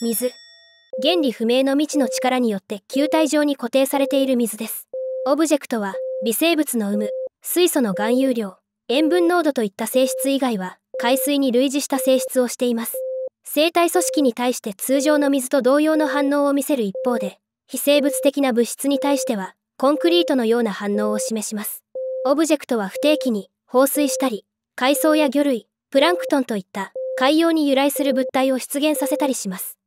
水原理不明の未知の力によって球体上に固定されている水ですオブジェクトは微生物の有無水素の含有量塩分濃度といった性質以外は海水に類似した性質をしています生体組織に対して通常の水と同様の反応を見せる一方で非生物的な物質に対してはコンクリートのような反応を示しますオブジェクトは不定期に放水したり海藻や魚類プランクトンといった海洋に由来する物体を出現させたりします